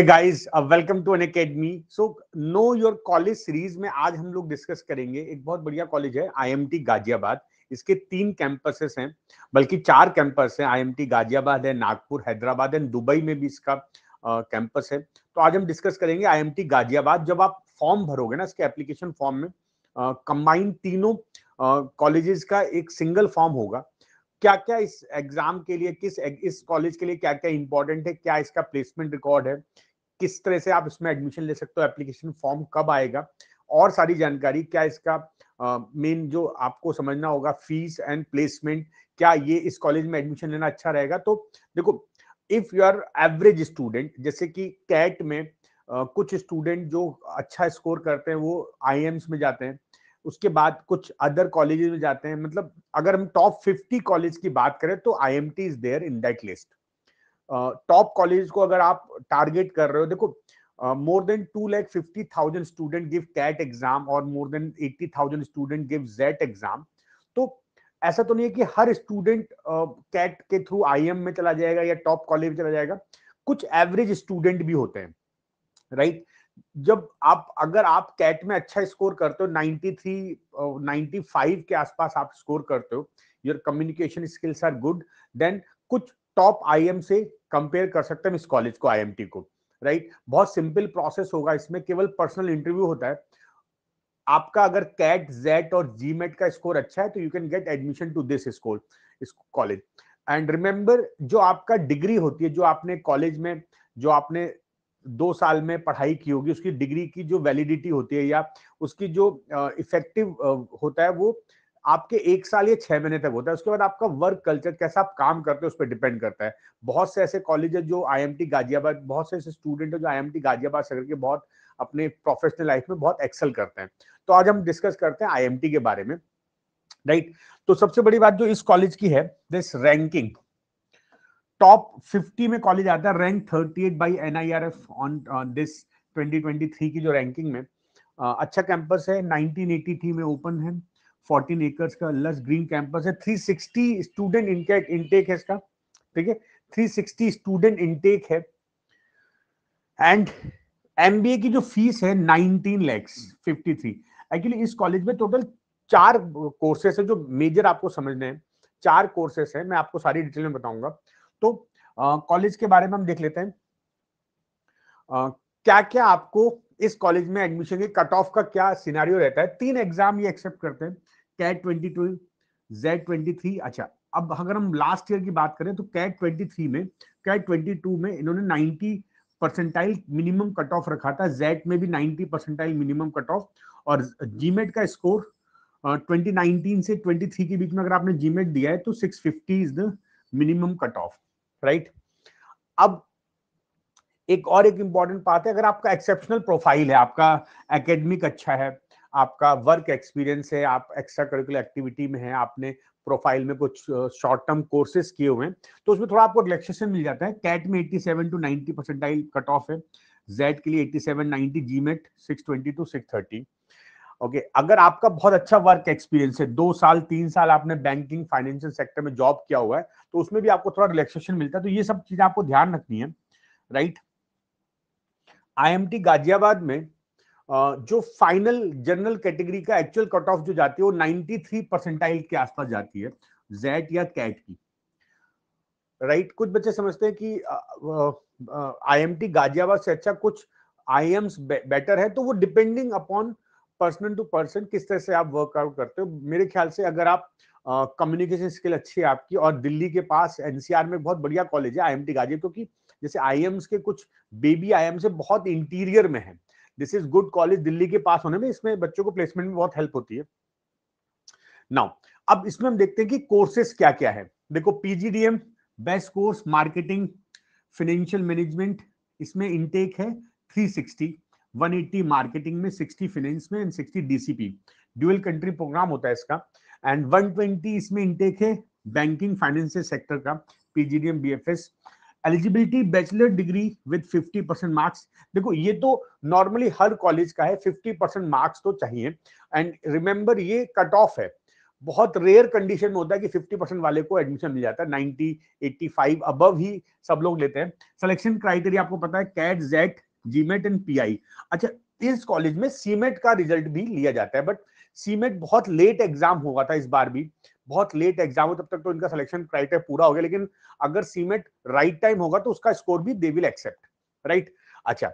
guys uh, welcome to an academy so know your college series में आज हम लोग डिस्कस करेंगे एक बहुत बढ़िया कॉलेज है टी गाजियाबाद इसके तीन कैंपसेस हैं बल्कि चार कैंपस हैं आईएमटी गाजियाबाद है नागपुर हैदराबाद एंड दुबई में भी इसका कैंपस है तो आज हम डिस्कस करेंगे आईएमटी गाजियाबाद जब आप फॉर्म भरोगे ना इसके एप्लीकेशन फॉर्म में कंबाइंड तीनों कॉलेजेस का एक सिंगल फॉर्म होगा क्या क्या इस एग्जाम के लिए किस इस कॉलेज के लिए क्या क्या इंपॉर्टेंट है क्या इसका प्लेसमेंट रिकॉर्ड है किस तरह से आप इसमें एडमिशन ले सकते हो एप्लीकेशन फॉर्म कब आएगा और सारी जानकारी क्या इसका मेन uh, जो आपको समझना होगा फीस एंड प्लेसमेंट क्या ये इस कॉलेज में एडमिशन लेना अच्छा रहेगा तो देखो if you are average student जैसे कि कैट में Uh, कुछ स्टूडेंट जो अच्छा स्कोर करते हैं वो आई में जाते हैं उसके बाद कुछ अदर कॉलेजेस में जाते हैं मतलब अगर हम टॉप 50 कॉलेज की बात करें तो I M T is there in that list top college को अगर आप टारगेट कर रहे हो देखो more than two lakh fifty thousand student give CAT exam और more than eighty thousand student give XAT exam तो ऐसा तो नहीं है कि हर स्टूडेंट कैट uh, के थ्रू एम में चला जाएगा या टॉप कॉलेज में चला जाएगा कुछ एवरेज स्टूडेंट भी होते हैं राइट right? जब आप अगर आप कैट में अच्छा स्कोर करते हो 93 नाइनटी 95 के आसपास आप स्कोर करते हो your communication skills are good then कुछ टॉप आईएम से कंपेयर कर सकते हैं इस कॉलेज को आईएमटी को राइट right? बहुत सिंपल प्रोसेस होगा इसमें केवल पर्सनल इंटरव्यू होता है आपका अगर कैट जेट और जी मेट का स्कोर अच्छा है तो you can get admission to this school इस कॉलेज एंड रिमेंबर जो आपका डिग्री होती है जो आपने कॉलेज में जो आपने दो साल में पढ़ाई की होगी उसकी डिग्री की जो वैलिडिटी होती है या उसकी जो इफेक्टिव uh, uh, होता है वो आपके एक साल या छह महीने तक होता है उसके बाद आपका वर्क कल्चर कैसा आप काम करते हो उस पर डिपेंड करता है बहुत से ऐसे कॉलेज है जो आई गाजियाबाद बहुत से ऐसे स्टूडेंट है जो आई गाजियाबाद से करके बहुत अपने प्रोफेशनल लाइफ में बहुत एक्सेल करते हैं तो आज हम डिस्कस करते हैं आई के बारे में राइट तो सबसे बड़ी बात जो इस कॉलेज की है दिस रैंकिंग टॉप 50 में कॉलेज आता है rank 38 by NIRF on this 2023 की जो रैंकिंग में uh, अच्छा कैंपस है 1983 में ओपन है 14 एकर्स का लस ग्रीन कैंपस है 360 स्टूडेंट इनका एक इनटेक है इसका ठीक है 360 स्टूडेंट इनटेक है एंड एमबीए की जो फीस है 19 लैक्स 53 एक्चुअली इस कॉलेज में टोटल चार कोर्सेस है जो मेजर आपको समझने हैं चार कोर्सेस है मैं आपको सारी डिटेल में बताऊंगा तो कॉलेज के बारे में हम देख लेते हैं आ, क्या क्या आपको इस कॉलेज में एडमिशन के कट ऑफ का क्या सिनारियो रहता है तीन एग्जाम ये एक्सेप्ट करते हैं CAT twenty two XAT twenty three अच्छा अब अगर हम लास्ट ईयर की बात करें तो कैट ट्वेंटी थ्री में कैट ट्वेंटी टू में इन्होंने ninety percentile minimum cut off रखा था जेड में भी ninety percentile minimum cut off और जीमेट का स्कोर ट्वेंटी नाइनटीन से ट्वेंटी थ्री के बीच में अगर आपने जीमेट दिया है तो six fifty is the minimum cut off right अब एक और एक इम्पॉर्टेंट बात है अगर आपका एक्सेप्शनल प्रोफाइल है आपका एकेडमिक अच्छा है आपका वर्क एक्सपीरियंस है आप एक्स्ट्रा करिकुलर एक्टिविटी में है आपने प्रोफाइल में कुछ शॉर्ट टर्म कोर्सेज किए हुए हैं तो उसमें थोड़ा आपको रिलैक्सेशन मिल जाता है कैट में 87 टू 90 परसेंटाइल कट ऑफ है जेड के लिए 87 90 GMAT two six okay okay, अगर आपका बहुत अच्छा वर्क एक्सपीरियंस है दो साल तीन साल आपने बैंकिंग फाइनेंशियल सेक्टर में जॉब किया हुआ है तो उसमें भी आपको थोड़ा रिलैक्सेशन मिलता है तो ये सब चीजें आपको ध्यान रखनी है राइट right? आईएमटी गाजियाबाद में जो फाइनल जनरल कैटेगरी का एक्चुअल कट ऑफ जो जाती है वो 93 परसेंटाइल के आसपास जाती है जेट या कैट की राइट right? कुछ बच्चे समझते हैं कि आईएमटी गाजियाबाद से अच्छा कुछ आई एम्स बेटर है तो वो depending upon person to person किस तरह से आप वर्कआउट करते हो मेरे ख्याल से अगर आप कम्युनिकेशन uh, स्किल अच्छी है आपकी और दिल्ली के पास एनसीआर में बहुत बढ़िया कॉलेज है आईएमटी गाजियाबाद क्योंकि तो जैसे आई के कुछ बेबी आई से बहुत इंटीरियर में है this is good college Delhi के पास होने में इसमें बच्चों को प्लेसमेंट में बहुत हेल्प होती है नाउ अब इसमें हम देखते हैं कि कोर्सेस क्या क्या है देखो PGDM best course marketing financial management इसमें इनटेक है 360 180 मार्केटिंग में 60 फाइनेंस में and 60 DCP dual country programme होता है इसका एंड 120 इसमें इनटेक है बैंकिंग फाइनेंस सेक्टर का PGDM BFS eligibility bachelor degree with 50 percent marks देखो ये तो नॉर्मली हर कॉलेज का है 50 परसेंट मार्क्स तो चाहिए एंड रिमेंबर ये कट ऑफ है बहुत रेयर कंडीशन होता है कि 50 परसेंट वाले को एडमिशन मिल जाता है 90, 85 अबव ही सब लोग लेते हैं सिलेक्शन क्राइटेरिया आपको पता है CAT XAT GMAT and PI अच्छा इस कॉलेज में सीमेट का रिजल्ट भी लिया जाता है बट सीमेट बहुत लेट एग्जाम हुआ था इस बार भी बहुत लेट एग्जाम हो तब तक तो इनका सिलेक्शन क्राइटेरिया पूरा हो गया लेकिन अगर सीमेट राइट टाइम होगा तो उसका स्कोर भी दे विल एक्सेप्ट राइट अच्छा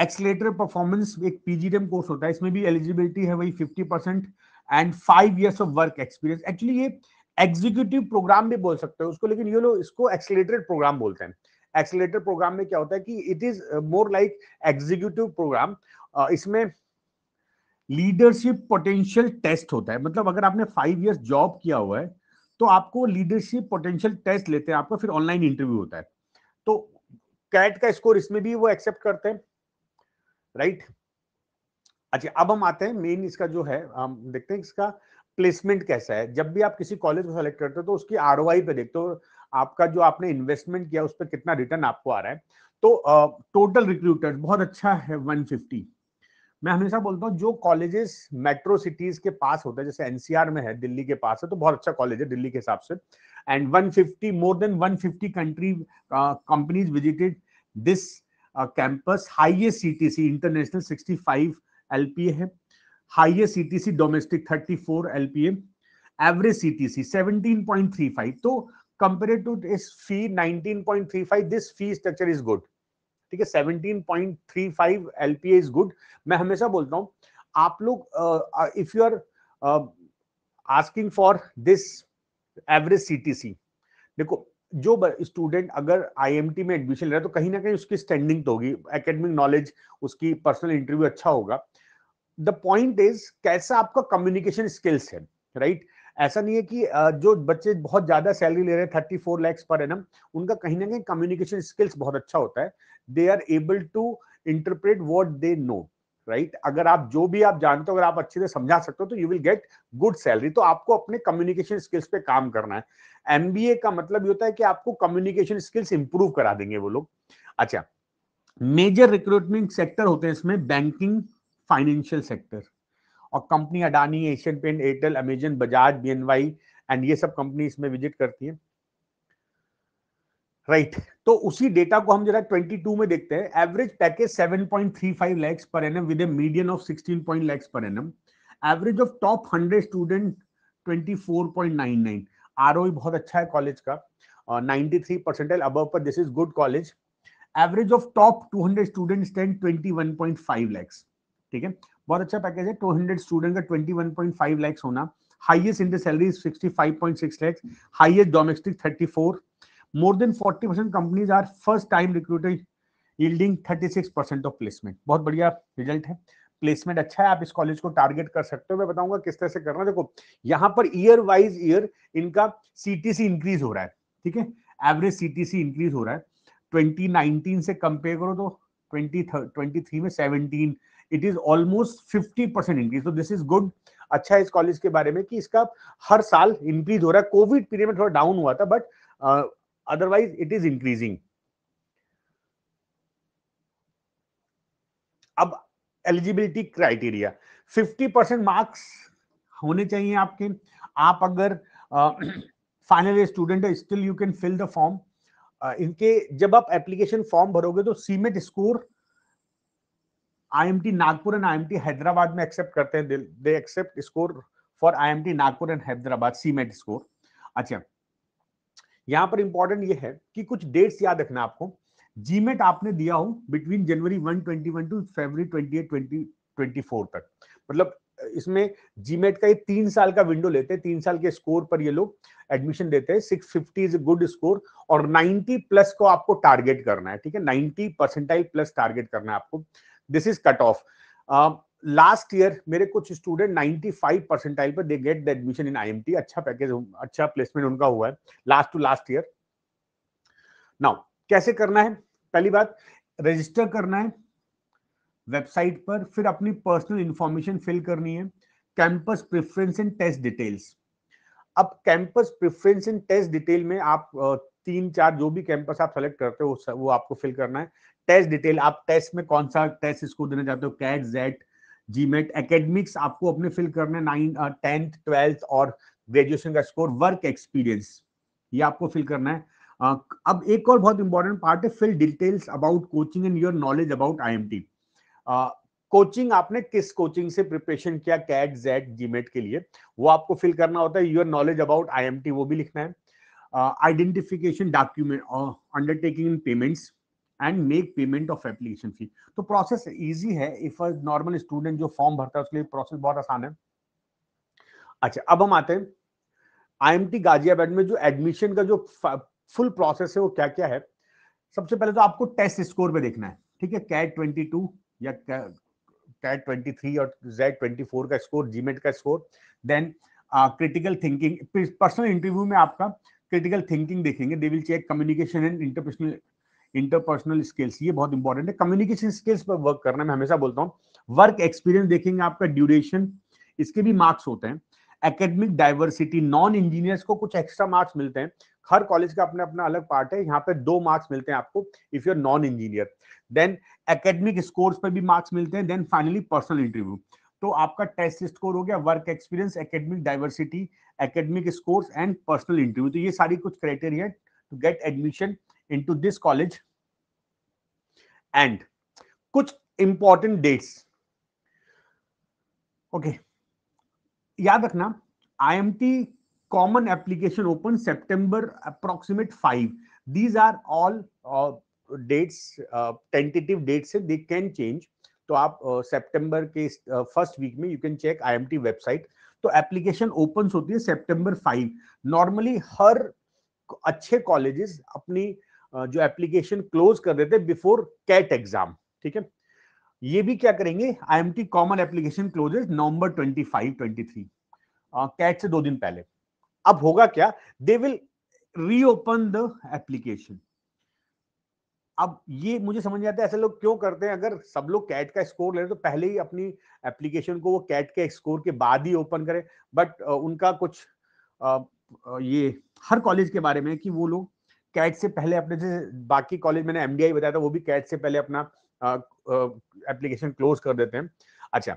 एक्सलेटर परफॉर्मेंस एक पीजीडीएम कोर्स होता है इसमें भी एलिजिबिलिटी है वही fifty percent and five years of work experience actually ये एग्जीक्यूटिव प्रोग्राम भी बोल सकते हैं उसको लेकिन ये लोग इसको एक्सलेटेड प्रोग्राम बोलते हैं एक्सलेटर प्रोग्राम में क्या होता है कि it is more like executive programme इसमें लीडरशिप पोटेंशियल टेस्ट होता है मतलब अगर आपने फाइव इयर्स जॉब किया हुआ है तो आपको लीडरशिप पोटेंशियल टेस्ट लेते हैं आपका फिर ऑनलाइन इंटरव्यू होता है तो कैट का स्कोर इसमें भी वो एक्सेप्ट करते हैं राइट अच्छा अब हम आते हैं मेन इसका जो है हम देखते हैं इसका प्लेसमेंट कैसा है जब भी आप किसी कॉलेज को सेलेक्ट करते हो तो उसकी आर पे देखते हो आपका जो आपने इन्वेस्टमेंट किया उस पर कितना रिटर्न आपको आ रहा है तो टोटल uh, बहुत अच्छा है 150 मैं हमेशा बोलता हूँ जो कॉलेजेस मेट्रो सिटीज के पास होते हैं जैसे एनसीआर में है दिल्ली के पास है तो बहुत अच्छा कॉलेज है दिल्ली के हिसाब से and 150 more than 150 country companies visited this campus highest CTC international 65 LPA है highest CTC domestic 34 LPA average CTC 17.35 तो कंपेयर टू इस fee 19.35 this fee structure is good ठीक है 17.35 एलपीए इज गुड मैं हमेशा बोलता हूँ आप लोग if you are asking for this average C देखो जो स्टूडेंट अगर आईएमटी में एडमिशन ले रहा है तो कहीं ना कहीं उसकी स्टैंडिंग तो होगी एकेडमिक नॉलेज उसकी पर्सनल इंटरव्यू अच्छा होगा द पॉइंट इज कैसा आपका कम्युनिकेशन स्किल्स है राइट right? ऐसा नहीं है कि जो बच्चे बहुत ज्यादा सैलरी ले रहे हैं thirty four lakhs per annum उनका कहीं ना कहीं कम्युनिकेशन स्किल्स बहुत अच्छा होता है they are able to interpret what they know right right? अगर आप जो भी आप जानते हो अगर आप अच्छे से समझा सकते हो तो you will get good salary तो आपको अपने कम्युनिकेशन स्किल्स पे काम करना है एमबीए का मतलब ये होता है कि आपको कम्युनिकेशन स्किल्स इंप्रूव करा देंगे वो लोग अच्छा मेजर रिक्रूटमेंट सेक्टर होते हैं इसमें बैंकिंग फाइनेंशियल सेक्टर और company Adani Asian paint Airtel Amazon Bajaj B and ये सब कंपनी इसमें विजिट करती है राइट right. तो उसी डेटा को हम जरा 22 में देखते हैं average package 7.35 lakh per annum with a median of 16 lakh per annum average of top 100 student 24.99 ROE बहुत अच्छा है कॉलेज का uh, 93 परसेंटाइल अबव पर this is good college average of top 200 students ten 21.5 lakh ठीक है बहुत अच्छा पैकेज है टू हंड्रेड स्टूडेंट का twenty one point five lakhs होना highest inter salary sixty five point six lakhs highest domestic thirty four more than forty percent companies are first time recruited yielding thirty six percent of placement बहुत बढ़िया result है placement अच्छा है आप इस college को target कर सकते हो मैं बताऊंगा किस तरह से करना है देखो यहाँ पर ईयर वाइज ईयर इनका सीटीसी इंक्रीज हो रहा है ठीक है एवरेज सीटीसी इंक्रीज हो रहा है 2019 से कंपेयर करो तो 20 23 में 17 it is almost fifty percent increase तो दिस इज गुड अच्छा है इस कॉलेज के बारे में कि इसका हर साल इंक्रीज हो रहा है कोविड पीरियड में थोड़ा डाउन हुआ था but otherwise it is increasing अब eligibility criteria fifty percent marks होने चाहिए आपके आप अगर फाइनल स्टूडेंट है still you can fill the form इनके जब आप एप्लीकेशन फॉर्म भरोगे तो CMAT score IMT Nagpur and IMT Hyderabad में एक्सेप्ट करते हैं they accept score for IMT Nagpur and Hyderabad CMAT score e अच्छा यहाँ पर इंपॉर्टेंट ये है कि कुछ डेट्स याद रखना आपको जीमेट e आपने दिया हो बिटवीन जनवरी 121 टू फरवरी 28 2024 तक मतलब इसमें जीमेट e का ये तीन साल का विंडो लेते हैं तीन साल के स्कोर पर ये लोग एडमिशन देते हैं six fifty is good score और नाइनटी प्लस को आपको टारगेट करना है ठीक है नाइनटी परसेंटाइल प्लस टारगेट करना है आपको this is cut off last year मेरे कुछ स्टूडेंट 95 परसेंटाइल पर they get the admission in IMT अच्छा पैकेज अच्छा प्लेसमेंट उनका हुआ है last to last year now कैसे करना है पहली बात रजिस्टर करना है वेबसाइट पर फिर अपनी पर्सनल इंफॉर्मेशन फिल करनी है campus preference and test details अब campus preference and test detail में आप uh, तीन चार जो भी कैंपस आप सेलेक्ट करते हो वो आपको फिल करना है टेस्ट डिटेल आप टेस्ट में कौन सा टेस्ट स्कोर देना चाहते हो CAT XAT GMAT academics आपको अपने फिल है नाइन टेंथ ट्वेल्थ और ग्रेजुएशन का स्कोर वर्क एक्सपीरियंस ये आपको फिल करना है uh, अब एक और बहुत इंपॉर्टेंट पार्ट है fill details about coaching and your knowledge about I M T coaching आपने किस कोचिंग से प्रिपरेशन किया कैट जेट जीमेट के लिए वो आपको फिल करना होता है योर नॉलेज अबाउट आई वो भी लिखना है uh, identification document or uh, undertaking payments and make payment of application fee तो प्रोसेस इजी है इफ अ नॉर्मल स्टूडेंट जो फॉर्म भरता है उसके लिए प्रोसेस बहुत आसान है अच्छा अब हम आते हैं आईएमटी गाजियाबाद में जो एडमिशन का जो फुल प्रोसेस है वो क्या क्या है सबसे पहले तो आपको टेस्ट स्कोर पे देखना है ठीक है कैट ट्वेंटी टू या कैट ट्वेंटी थ्री और जेड ट्वेंटी फोर का स्कोर जीमेट का score then critical thinking personal interview में आपका क्रिटिकल थिंकिंग देखेंगे they will check communication and interpersonal interpersonal skills ये बहुत इंपॉर्टेंट है कम्युनिकेशन स्किल्स पर वर्क करना मैं हमेशा बोलता हूँ वर्क एक्सपीरियंस देखेंगे आपका ड्यूरेशन इसके भी मार्क्स होते हैं एकेडमिक डाइवर्सिटी नॉन इंजीनियर्स को कुछ एक्स्ट्रा मार्क्स मिलते हैं हर कॉलेज का अपना अपना अलग पार्ट है यहाँ पे दो मार्क्स मिलते हैं आपको if you are non engineer then academic scores पर भी मार्क्स मिलते हैं देन फाइनली पर्सनल इंटरव्यू तो आपका टेस्ट स्कोर हो गया work experience academic diversity academic scores and personal interview तो ये सारी कुछ criteria to get admission into this college and कुछ इंपॉर्टेंट डेट्स ओके याद रखना IMT common application open September approximate five these are all dates tentative dates है they can change तो आप सेप्टेंबर uh, के फर्स्ट uh, वीक में you can check IMT website तो application open होती है सेप्टेम्बर फाइव नॉर्मली हर अच्छे colleges अपनी जो एप्लीकेशन क्लोज कर देते बिफोर कैट एग्जाम ठीक है ये भी क्या करेंगे IMT common application closes November 25 23 CAT से दो दिन पहले अब होगा क्या they will reopen the application अब ये मुझे समझ आता है ऐसे लोग क्यों करते हैं अगर सब लोग कैट का स्कोर ले रहे तो पहले ही अपनी एप्लीकेशन को वो कैट के स्कोर के बाद ही ओपन करें बट उनका कुछ ये हर कॉलेज के बारे में कि वो लोग कैट से पहले अपने जैसे बाकी कॉलेज मैंने एम बताया था वो भी कैट से पहले अपना एप्लीकेशन क्लोज कर देते हैं अच्छा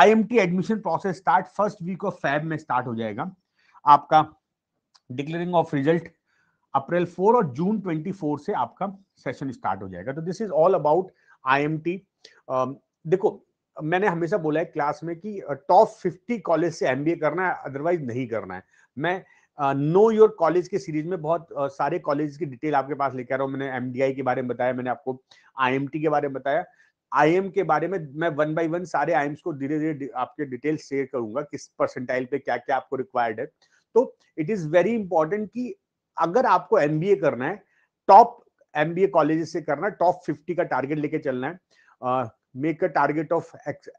I admission process start first week of Feb में स्टार्ट हो जाएगा आपका declaring of result April four और जून ट्वेंटी फोर से आपका सेशन स्टार्ट हो जाएगा तो this is all about I देखो मैंने हमेशा बोला है क्लास में कि टॉप फिफ्टी कॉलेज से एम करना है अदरवाइज नहीं करना है मैं नो योर कॉलेज के सीरीज में बहुत uh, सारे कॉलेज की डिटेल आपके पास लेकर आ रहा हूँ मैंने एम के बारे में बताया मैंने आपको आई के बारे में बताया आई के बारे में मैं वन बाई वन सारे आई को धीरे धीरे आपके डिटेल शेयर करूंगा किस परसेंटाइल पे क्या क्या आपको रिक्वायर्ड है तो इट इज़ वेरी इंपॉर्टेंट कि अगर आपको एमबीए करना है टॉप एमबीए कॉलेज से करना है टॉप फिफ्टी का टारगेट लेके चलना है make a target of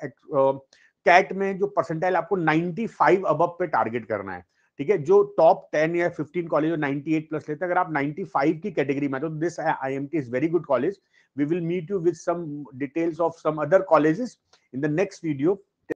CAT में जो परसेंटाइल आपको 95 अबव पे टारगेट करना है ठीक है जो टॉप 10 या 15 कॉलेज 98 प्लस लेते हैं अगर आप 95 की कैटेगरी में तो this IMT is very good college we will meet you with some details of some other colleges in the next video